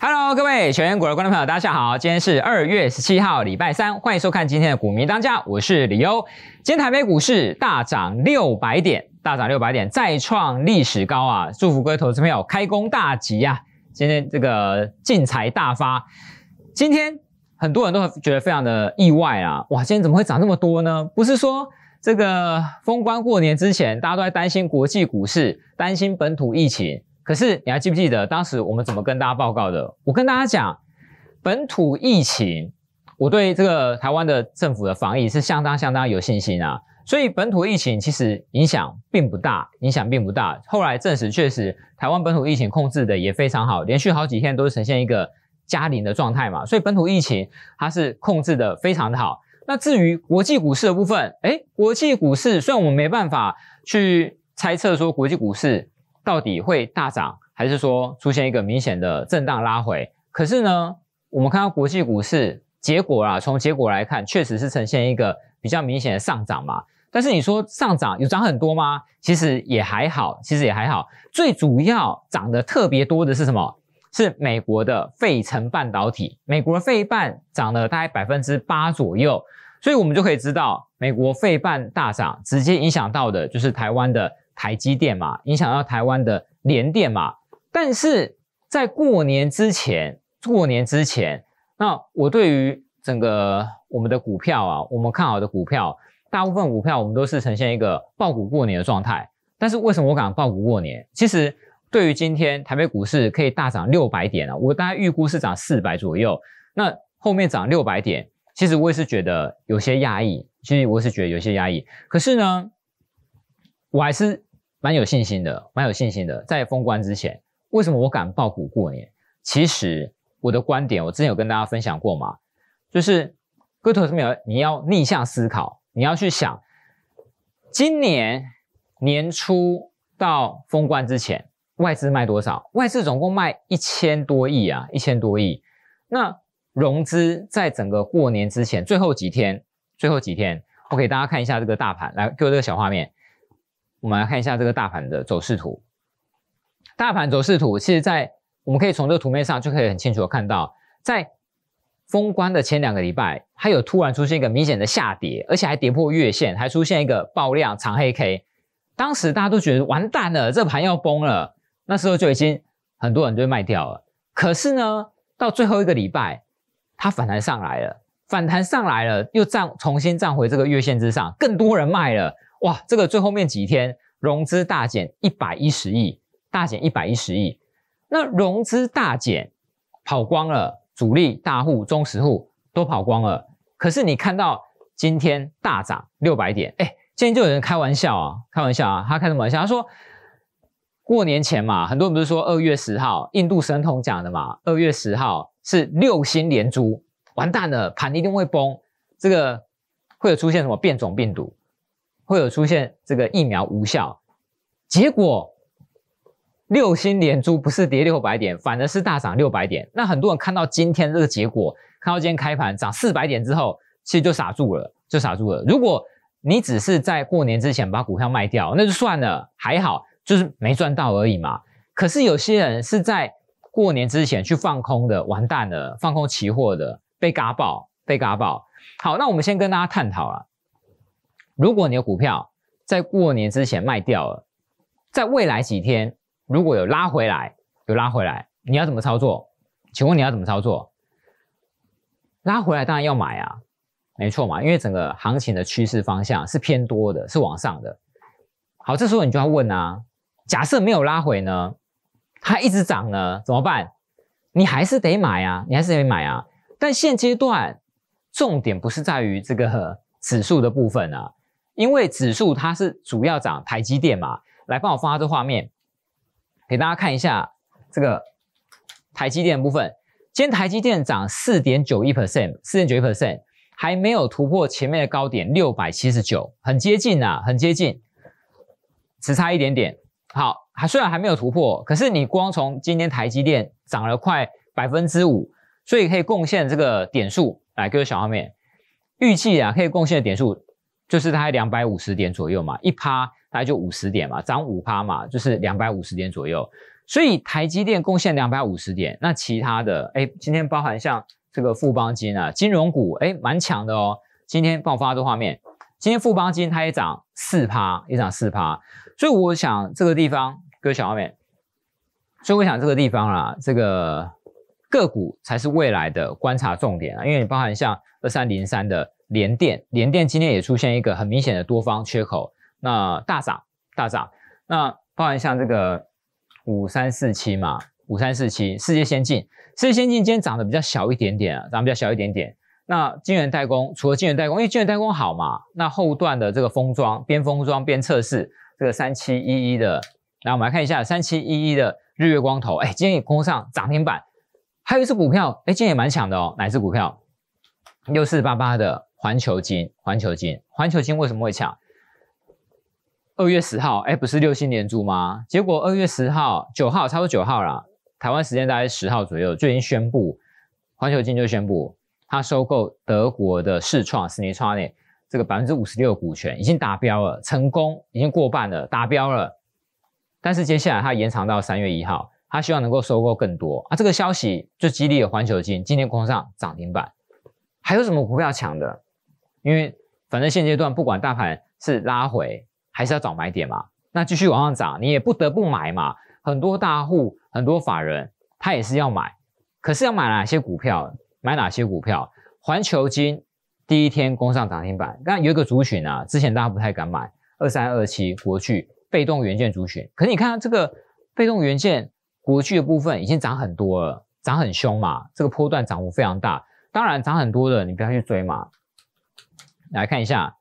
Hello，各位全燕股的观众朋友，大家好，今天是二月十七号，礼拜三，欢迎收看今天的股民当家，我是李优。今天台北股市大涨六百点，大涨六百点，再创历史高啊！祝福各位投资朋友开工大吉啊！今天这个进财大发。今天很多人都觉得非常的意外啊，哇，今天怎么会涨这么多呢？不是说这个封关过年之前，大家都在担心国际股市，担心本土疫情。可是你还记不记得当时我们怎么跟大家报告的？我跟大家讲，本土疫情，我对这个台湾的政府的防疫是相当相当有信心啊，所以本土疫情其实影响并不大，影响并不大。后来证实确实，台湾本土疫情控制的也非常好，连续好几天都是呈现一个加零的状态嘛，所以本土疫情它是控制的非常的好。那至于国际股市的部分，诶，国际股市虽然我们没办法去猜测说国际股市。到底会大涨，还是说出现一个明显的震荡拉回？可是呢，我们看到国际股市结果啊，从结果来看，确实是呈现一个比较明显的上涨嘛。但是你说上涨有涨很多吗？其实也还好，其实也还好。最主要涨得特别多的是什么？是美国的费城半导体，美国费半涨了大概百分之八左右。所以我们就可以知道，美国费半大涨，直接影响到的就是台湾的。台积电嘛，影响到台湾的联电嘛，但是在过年之前，过年之前，那我对于整个我们的股票啊，我们看好的股票，大部分股票我们都是呈现一个爆股过年的状态。但是为什么我敢爆股过年？其实对于今天台北股市可以大涨六百点啊，我大概预估是涨四百左右，那后面涨六百点，其实我也是觉得有些压抑，其实我是觉得有些压抑。可是呢，我还是。蛮有信心的，蛮有信心的。在封关之前，为什么我敢爆股过年？其实我的观点，我之前有跟大家分享过嘛，就是个股上面你要逆向思考，你要去想，今年年初到封关之前，外资卖多少？外资总共卖一千多亿啊，一千多亿。那融资在整个过年之前最后几天，最后几天，我给大家看一下这个大盘，来给我这个小画面。我们来看一下这个大盘的走势图。大盘走势图，其实在我们可以从这个图面上就可以很清楚的看到，在封关的前两个礼拜，它有突然出现一个明显的下跌，而且还跌破月线，还出现一个爆量长黑 K。当时大家都觉得完蛋了，这盘要崩了。那时候就已经很多人就卖掉了。可是呢，到最后一个礼拜，它反弹上来了，反弹上来了，又涨，重新站回这个月线之上，更多人卖了。哇，这个最后面几天融资大减一百一十亿，大减一百一十亿。那融资大减，跑光了，主力大户、中实户都跑光了。可是你看到今天大涨六百点，哎，今天就有人开玩笑啊，开玩笑啊，他开什么玩笑？他说过年前嘛，很多人不是说二月十号印度神童讲的嘛，二月十号是六星连珠，完蛋了，盘一定会崩，这个会有出现什么变种病毒？会有出现这个疫苗无效，结果六星连珠不是跌六百点，反而是大涨六百点。那很多人看到今天这个结果，看到今天开盘涨四百点之后，其实就傻住了，就傻住了。如果你只是在过年之前把股票卖掉，那就算了，还好，就是没赚到而已嘛。可是有些人是在过年之前去放空的，完蛋了，放空期货的被嘎爆，被嘎爆。好，那我们先跟大家探讨了。如果你的股票在过年之前卖掉了，在未来几天如果有拉回来，有拉回来，你要怎么操作？请问你要怎么操作？拉回来当然要买啊，没错嘛，因为整个行情的趋势方向是偏多的，是往上的。好，这时候你就要问啊，假设没有拉回呢，它一直涨呢，怎么办？你还是得买啊，你还是得买啊。但现阶段重点不是在于这个指数的部分啊。因为指数它是主要涨台积电嘛，来帮我放大这画面，给大家看一下这个台积电部分。今天台积电涨四点九一 percent，四点九一 percent 还没有突破前面的高点六百七十九，很接近呐，很接近，只差一点点。好，还虽然还没有突破，可是你光从今天台积电涨了快百分之五，所以可以贡献这个点数，来各位小画面。预计啊可以贡献的点数。就是大概两百五十点左右嘛，一趴大概就五十点嘛，涨五趴嘛，就是两百五十点左右。所以台积电贡献两百五十点，那其他的，哎，今天包含像这个富邦金啊，金融股哎，蛮强的哦。今天帮我的这画面，今天富邦金它也涨四趴，也涨四趴。所以我想这个地方，各位小画面，所以我想这个地方啦，这个个股才是未来的观察重点啊，因为你包含像二三零三的。联电，联电今天也出现一个很明显的多方缺口，那大涨大涨。那包含像这个五三四七嘛，五三四七，世界先进，世界先进今天涨得比较小一点点啊，涨比较小一点点。那晶圆代工，除了晶圆代工，因为晶圆代工好嘛，那后段的这个封装，边封装边测试，这个三七一一的，来我们来看一下三七一一的日月光头，哎，今天也空上涨停板。还有一只股票，哎，今天也蛮强的哦，哪只股票？六四八八的。环球金，环球金，环球金为什么会抢？二月十号，哎，不是六星连珠吗？结果二月十号、九号，差不多九号了，台湾时间大概十号左右就已经宣布，环球金就宣布他收购德国的视创 s n e t r o n y 这个百分之五十六股权已经达标了，成功已经过半了，达标了。但是接下来它延长到三月一号，它希望能够收购更多啊！这个消息就激励了环球金，今天工上涨停板。还有什么股票抢的？因为反正现阶段不管大盘是拉回，还是要找买点嘛。那继续往上涨，你也不得不买嘛。很多大户、很多法人，他也是要买。可是要买哪些股票？买哪些股票？环球金第一天攻上涨停板，那有一个族群啊，之前大家不太敢买。二三二七国巨被动元件族群，可是你看这个被动元件国巨的部分已经涨很多了，涨很凶嘛，这个波段涨幅非常大。当然涨很多的你不要去追嘛。来看一下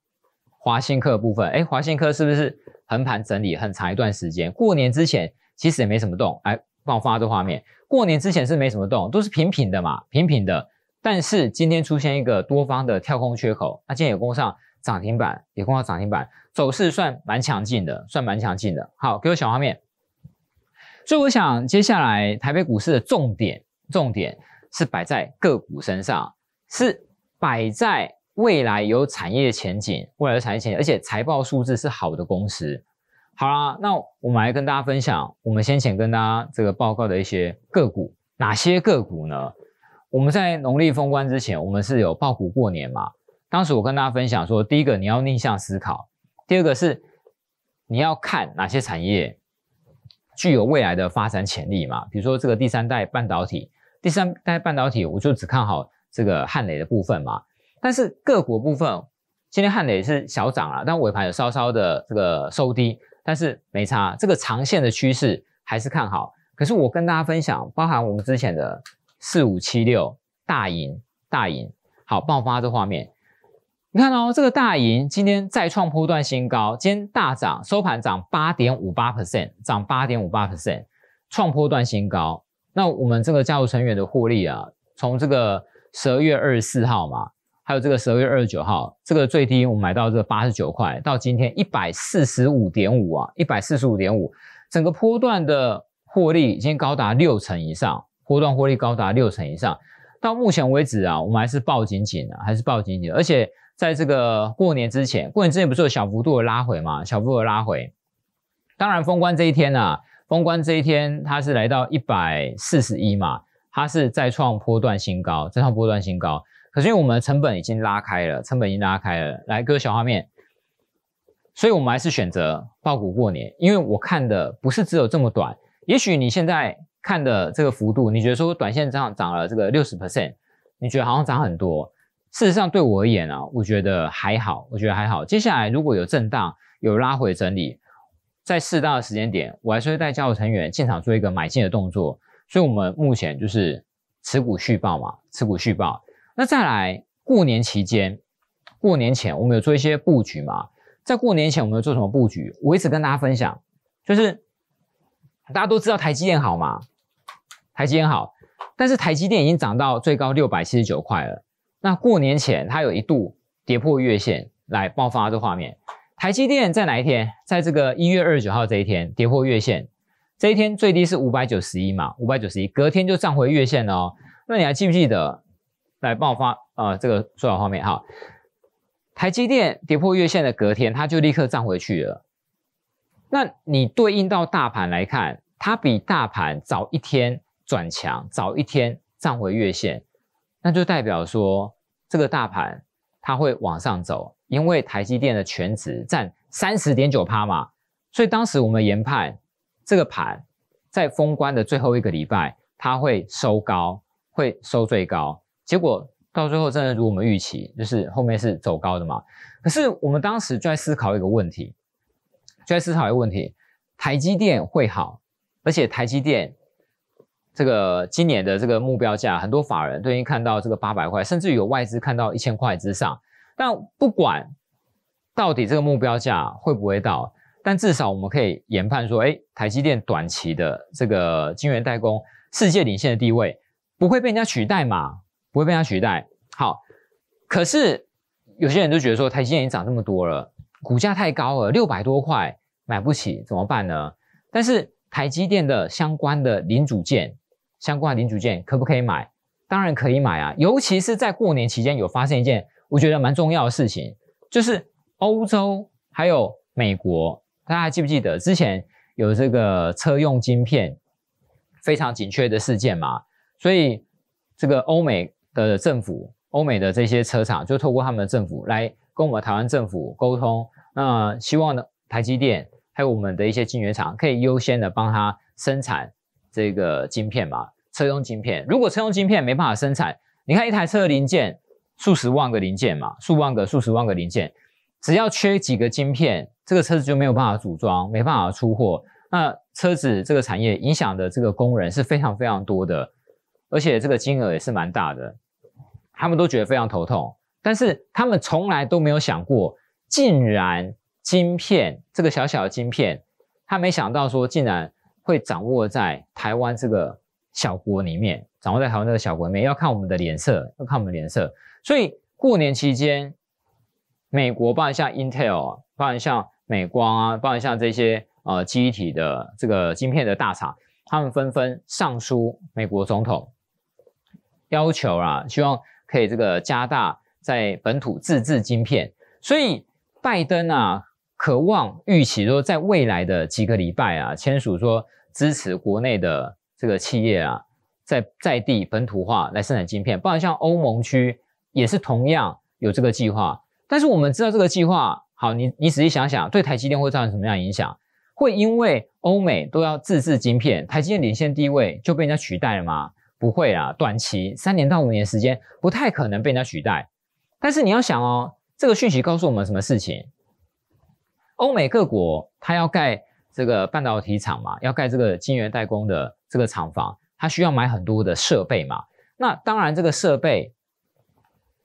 华新科部分，哎，华新科是不是横盘整理很长一段时间？过年之前其实也没什么动，哎，帮我放下这画面。过年之前是没什么动，都是平平的嘛，平平的。但是今天出现一个多方的跳空缺口，那今天有攻上涨停板，有攻上涨停板，走势算蛮强劲的，算蛮强劲的。好，给我小画面。所以我想，接下来台北股市的重点，重点是摆在个股身上，是摆在。未来有产业前景，未来的产业前景，而且财报数字是好的公司。好啦，那我们来跟大家分享，我们先前跟大家这个报告的一些个股，哪些个股呢？我们在农历封关之前，我们是有爆股过年嘛？当时我跟大家分享说，第一个你要逆向思考，第二个是你要看哪些产业具有未来的发展潜力嘛？比如说这个第三代半导体，第三代半导体，我就只看好这个汉磊的部分嘛。但是个股部分，今天汉磊是小涨了，但尾盘有稍稍的这个收低，但是没差，这个长线的趋势还是看好。可是我跟大家分享，包含我们之前的四五七六大银大银，好，爆发这画面，你看哦，这个大银今天再创破段新高，今天大涨，收盘涨八点五八 percent，涨八点五八 percent，创破段新高。那我们这个家族成员的获利啊，从这个十二月二十四号嘛。还有这个十二月二十九号，这个最低我们买到这八十九块，到今天一百四十五点五啊，一百四十五点五，整个波段的获利已经高达六成以上，波段获利高达六成以上。到目前为止啊，我们还是抱紧紧的，还是抱紧紧。而且在这个过年之前，过年之前不是有小幅度的拉回嘛，小幅度拉回。当然封关这一天呢，封关这一天它是来到一百四十一嘛，它是再创波段新高，再创波段新高。首先，我们的成本已经拉开了，成本已经拉开了。来，各位小画面，所以我们还是选择爆股过年，因为我看的不是只有这么短。也许你现在看的这个幅度，你觉得说短线上涨了这个六十 percent，你觉得好像涨很多。事实上，对我而言啊，我觉得还好，我觉得还好。接下来如果有震荡，有拉回整理，在适当的时间点，我还是会带教务成员进场做一个买进的动作。所以，我们目前就是持股续报嘛，持股续报。那再来，过年期间，过年前我们有做一些布局嘛？在过年前我们有做什么布局？我一直跟大家分享，就是大家都知道台积电好嘛，台积电好，但是台积电已经涨到最高六百七十九块了。那过年前它有一度跌破月线，来爆发这画面。台积电在哪一天？在这个一月二十九号这一天跌破月线，这一天最低是五百九十一嘛，五百九十一，隔天就涨回月线了。那你还记不记得？来爆发，呃，这个缩小画面哈。台积电跌破月线的隔天，它就立刻涨回去了。那你对应到大盘来看，它比大盘早一天转强，早一天涨回月线，那就代表说这个大盘它会往上走，因为台积电的权值占三十点九趴嘛。所以当时我们研判，这个盘在封关的最后一个礼拜，它会收高，会收最高。结果到最后，真的如我们预期，就是后面是走高的嘛。可是我们当时就在思考一个问题，就在思考一个问题：台积电会好，而且台积电这个今年的这个目标价，很多法人都已经看到这个八百块，甚至有外资看到一千块之上。但不管到底这个目标价会不会到，但至少我们可以研判说：哎，台积电短期的这个晶圆代工世界领先的地位不会被人家取代嘛。不会被它取代。好，可是有些人都觉得说，台积电经涨这么多了，股价太高了，六百多块买不起，怎么办呢？但是台积电的相关的零组件，相关的零组件可不可以买？当然可以买啊，尤其是在过年期间有发生一件我觉得蛮重要的事情，就是欧洲还有美国，大家还记不记得之前有这个车用晶片非常紧缺的事件嘛？所以这个欧美。的政府、欧美的这些车厂就透过他们的政府来跟我们台湾政府沟通，那希望呢台积电还有我们的一些晶圆厂可以优先的帮他生产这个晶片嘛，车用晶片。如果车用晶片没办法生产，你看一台车的零件数十万个零件嘛，数万个、数十万个零件，只要缺几个晶片，这个车子就没有办法组装，没办法出货。那车子这个产业影响的这个工人是非常非常多的，而且这个金额也是蛮大的。他们都觉得非常头痛，但是他们从来都没有想过，竟然晶片这个小小的晶片，他没想到说竟然会掌握在台湾这个小国里面，掌握在台湾这个小国里面，要看我们的脸色，要看我们脸色。所以过年期间，美国包一下 Intel，包一下美光啊，包一下这些呃基体的这个晶片的大厂，他们纷纷上书美国总统，要求啦，希望。可以这个加大在本土自制晶片，所以拜登啊渴望预期说在未来的几个礼拜啊签署说支持国内的这个企业啊在在地本土化来生产晶片，不然像欧盟区也是同样有这个计划。但是我们知道这个计划好，你你仔细想想，对台积电会造成什么样的影响？会因为欧美都要自制晶片，台积电领先地位就被人家取代了吗？不会啊，短期三年到五年时间不太可能被人家取代。但是你要想哦，这个讯息告诉我们什么事情？欧美各国它要盖这个半导体厂嘛，要盖这个晶圆代工的这个厂房，它需要买很多的设备嘛。那当然，这个设备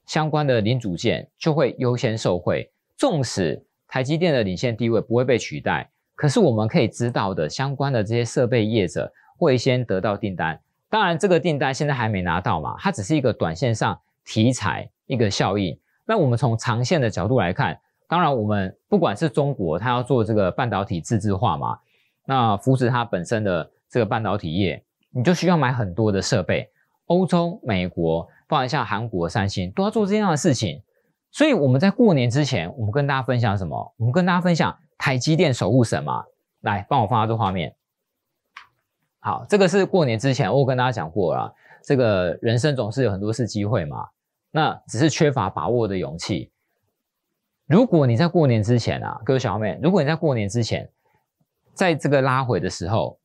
相关的零组件就会优先受惠。纵使台积电的领先地位不会被取代，可是我们可以知道的，相关的这些设备业者会先得到订单。当然，这个订单现在还没拿到嘛，它只是一个短线上题材一个效应。那我们从长线的角度来看，当然，我们不管是中国，它要做这个半导体自制化嘛，那扶持它本身的这个半导体业，你就需要买很多的设备。欧洲、美国，不然像韩国三星都要做这样的事情。所以我们在过年之前，我们跟大家分享什么？我们跟大家分享台积电守护神嘛，来帮我放到这画面。好，这个是过年之前，我跟大家讲过了。这个人生总是有很多次机会嘛，那只是缺乏把握的勇气。如果你在过年之前啊，各位小妹，如果你在过年之前，在这个拉回的时候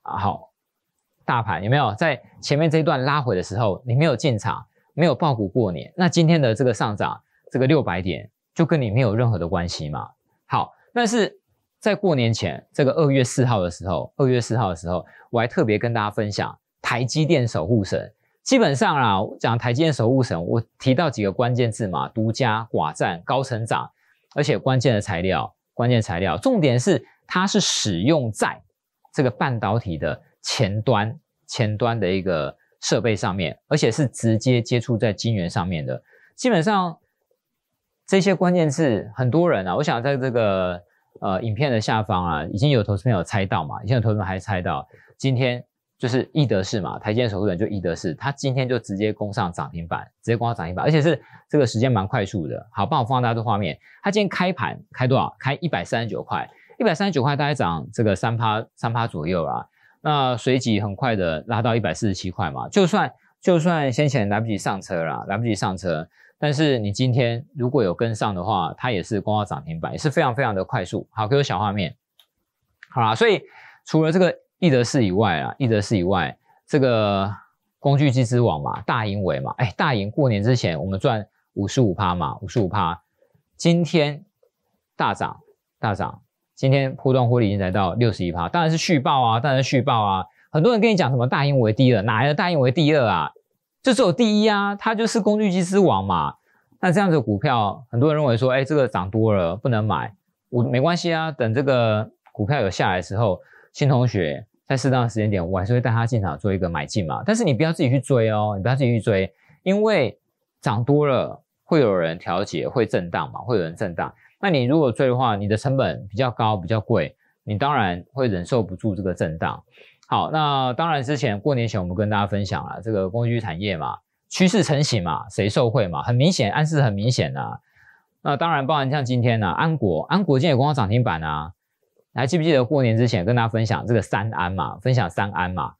啊，好，大盘有没有在前面这一段拉回的时候，你没有进场，没有爆股过年，那今天的这个上涨，这个六百点，就跟你没有任何的关系嘛。好，但是。在过年前，这个二月四号的时候，二月四号的时候，我还特别跟大家分享台积电守护神。基本上啊，讲台积电守护神，我提到几个关键字嘛：独家、寡占、高成长，而且关键的材料，关键材料。重点是它是使用在这个半导体的前端，前端的一个设备上面，而且是直接接触在晶圆上面的。基本上这些关键字，很多人啊，我想在这个。呃，影片的下方啊，已经有投资朋友猜到嘛，已经有投资朋友还猜到，今天就是易德氏嘛，台积电手人就易德氏，他今天就直接攻上涨停板，直接攻上涨停板，而且是这个时间蛮快速的。好，帮我放大这画面，他今天开盘开多少？开一百三十九块，一百三十九块大概涨这个三趴，三趴左右啦。那随即很快的拉到一百四十七块嘛，就算就算先前来不及上车了，来不及上车。但是你今天如果有跟上的话，它也是公告涨停板，也是非常非常的快速。好，给我小画面，好啊。所以除了这个易德四以外啊，易德四以外，这个工具机之王嘛，大盈伟嘛，哎，大盈过年之前我们赚五十五趴嘛，五十五趴，今天大涨大涨，今天破段获利已经来到六十一趴，当然是续报啊，当然是续报啊。很多人跟你讲什么大盈为第二，哪来的大盈为第二啊？就只有第一啊，它就是工具机之王嘛。那这样的股票，很多人认为说，哎，这个涨多了不能买。我没关系啊，等这个股票有下来的时候，新同学在适当的时间点，我还是会带他进场做一个买进嘛。但是你不要自己去追哦，你不要自己去追，因为涨多了会有人调节，会震荡嘛，会有人震荡。那你如果追的话，你的成本比较高，比较贵，你当然会忍受不住这个震荡。好，那当然，之前过年前我们跟大家分享了这个工具产业嘛，趋势成型嘛，谁受惠嘛，很明显，暗示很明显呐。那当然，包含像今天呢，安国安国建业公刚涨停板啊，还记不记得过年之前跟大家分享这个三安嘛，分享三安嘛？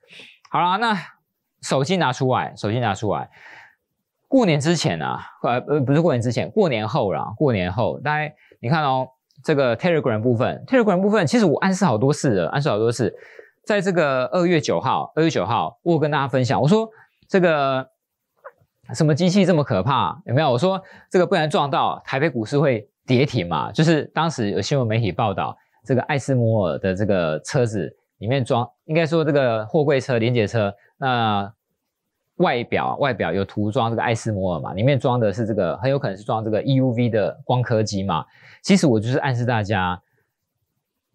好啦，那手机拿出来，手机拿出来。过年之前啊，呃呃，不是过年之前，过年后啦，过年后，大家你看哦，这个 Telegram 部分，Telegram 部分，其实我暗示好多次了，暗示好多次。在这个二月九号，二月九号，我跟大家分享，我说这个什么机器这么可怕？有没有？我说这个，不然撞到台北股市会跌停嘛？就是当时有新闻媒体报道，这个艾斯摩尔的这个车子里面装，应该说这个货柜车、连接车，那外表外表有涂装这个艾斯摩尔嘛，里面装的是这个很有可能是装这个 EUV 的光刻机嘛。其实我就是暗示大家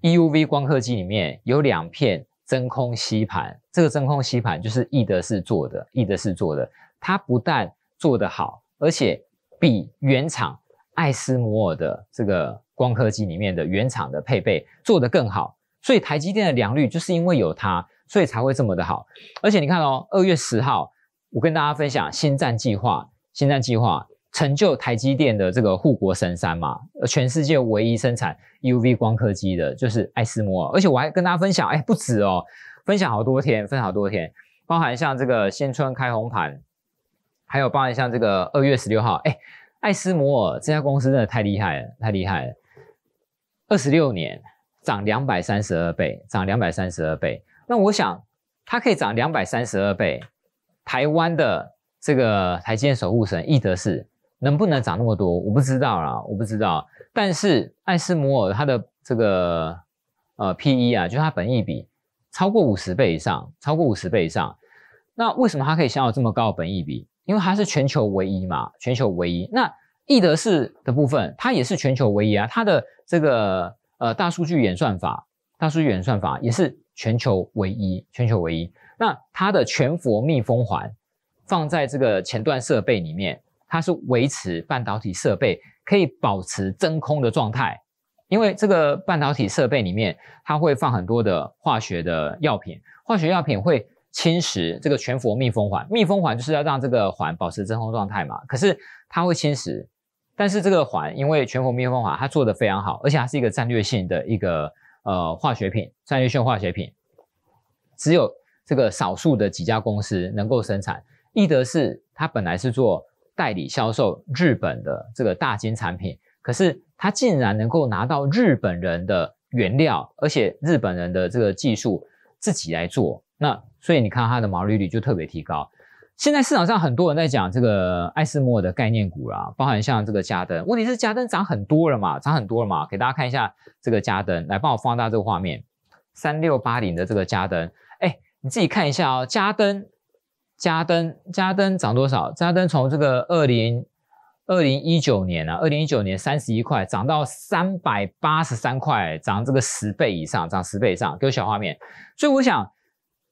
，EUV 光刻机里面有两片。真空吸盘，这个真空吸盘就是易德士做的，易德士做的，它不但做得好，而且比原厂爱斯摩尔的这个光刻机里面的原厂的配备做得更好，所以台积电的良率就是因为有它，所以才会这么的好。而且你看哦，二月十号我跟大家分享新战计划，新战计划。成就台积电的这个护国神山嘛，全世界唯一生产 U V 光刻机的就是爱斯摩尔，而且我还跟大家分享，哎，不止哦，分享好多天，分好多天，包含像这个仙村开红盘，还有包含像这个二月十六号，哎，爱斯摩尔这家公司真的太厉害了，太厉害了，二十六年涨两百三十二倍，涨两百三十二倍，那我想它可以涨两百三十二倍，台湾的这个台积电守护神易德士。能不能涨那么多？我不知道啦，我不知道。但是艾斯摩尔它的这个呃 P E 啊，就是它本益比超过五十倍以上，超过五十倍以上。那为什么它可以享有这么高的本益比？因为它是全球唯一嘛，全球唯一。那易德士的部分，它也是全球唯一啊，它的这个呃大数据演算法，大数据演算法也是全球唯一，全球唯一。那它的全佛密封环放在这个前段设备里面。它是维持半导体设备可以保持真空的状态，因为这个半导体设备里面，它会放很多的化学的药品，化学药品会侵蚀这个全氟密封环，密封环就是要让这个环保持真空状态嘛。可是它会侵蚀，但是这个环因为全氟密封环它做的非常好，而且它是一个战略性的一个呃化学品，战略性化学品，只有这个少数的几家公司能够生产。易德是它本来是做。代理销售日本的这个大金产品，可是他竟然能够拿到日本人的原料，而且日本人的这个技术自己来做，那所以你看他的毛利率就特别提高。现在市场上很多人在讲这个爱斯莫的概念股啊，包含像这个佳登，问题是佳登涨很多了嘛，涨很多了嘛，给大家看一下这个佳登，来帮我放大这个画面，三六八零的这个佳登，哎，你自己看一下哦，佳登。加登，加登涨多少？加登从这个二零二零一九年啊，二零一九年三十一块，涨到三百八十三块，涨这个十倍以上，涨十倍以上。给我小画面。所以我想，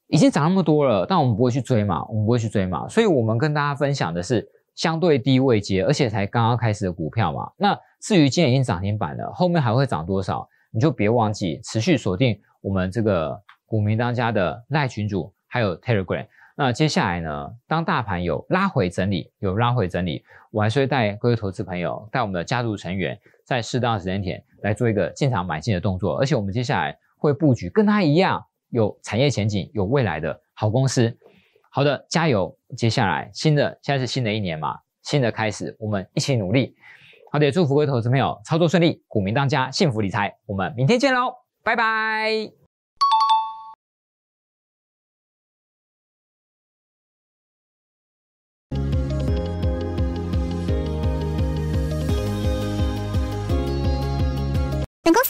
已经涨那么多了，但我们不会去追嘛，我们不会去追嘛。所以我们跟大家分享的是相对低位接，而且才刚刚开始的股票嘛。那至于今天已经涨停板了，后面还会涨多少，你就别忘记持续锁定我们这个股民当家的赖群主，还有 Telegram。那接下来呢？当大盘有拉回整理，有拉回整理，我还是会带各位投资朋友，带我们的家族成员，在适当的时间点来做一个进场买进的动作。而且我们接下来会布局跟他一样有产业前景、有未来的好公司。好的，加油！接下来新的，现在是新的一年嘛，新的开始，我们一起努力。好的，祝福各位投资朋友操作顺利，股民当家，幸福理财。我们明天见喽，拜拜。